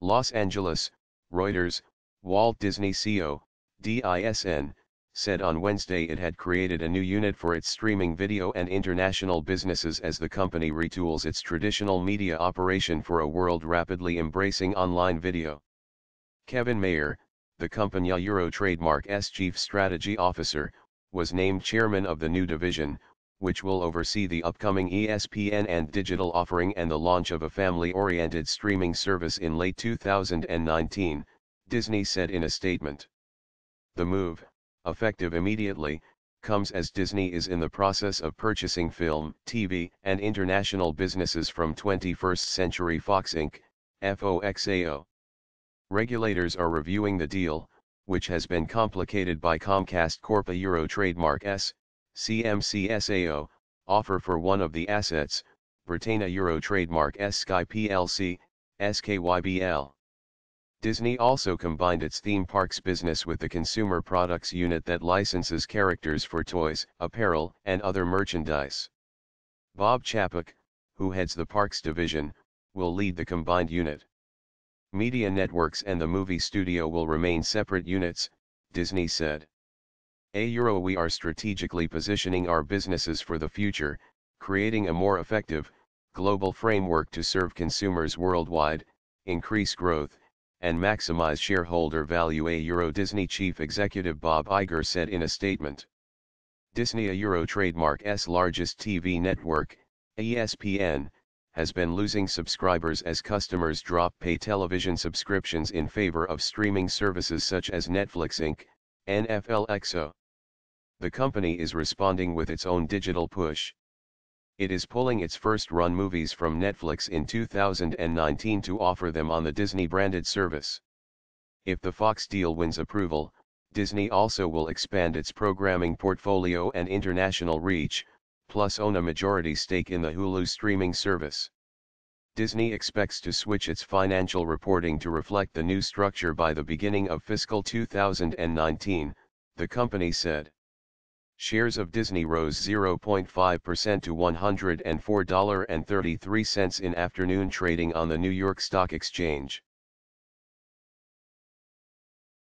Los Angeles, Reuters, Walt Disney Co., DISN, said on Wednesday it had created a new unit for its streaming video and international businesses as the company retools its traditional media operation for a world rapidly embracing online video. Kevin Mayer, the company Euro Trademark's chief strategy officer, was named chairman of the new division, which will oversee the upcoming ESPN and digital offering and the launch of a family-oriented streaming service in late 2019, Disney said in a statement. The move, effective immediately, comes as Disney is in the process of purchasing film, TV, and international businesses from 21st Century Fox Inc., FOXAO. Regulators are reviewing the deal, which has been complicated by Comcast Corp a Euro trademark S, CMCSAO, offer for one of the assets, Britannia Euro trademark Sky PLC, SKYBL. Disney also combined its theme parks business with the consumer products unit that licenses characters for toys, apparel, and other merchandise. Bob Chapek, who heads the parks division, will lead the combined unit. Media networks and the movie studio will remain separate units, Disney said. A Euro we are strategically positioning our businesses for the future, creating a more effective, global framework to serve consumers worldwide, increase growth, and maximize shareholder value a Euro Disney chief executive Bob Iger said in a statement. Disney a Euro trademark's largest TV network, ESPN, has been losing subscribers as customers drop pay television subscriptions in favor of streaming services such as Netflix Inc., NFLXO, the company is responding with its own digital push. It is pulling its first run movies from Netflix in 2019 to offer them on the Disney branded service. If the Fox deal wins approval, Disney also will expand its programming portfolio and international reach, plus own a majority stake in the Hulu streaming service. Disney expects to switch its financial reporting to reflect the new structure by the beginning of fiscal 2019, the company said. Shares of Disney rose 0.5% to $104.33 in afternoon trading on the New York Stock Exchange.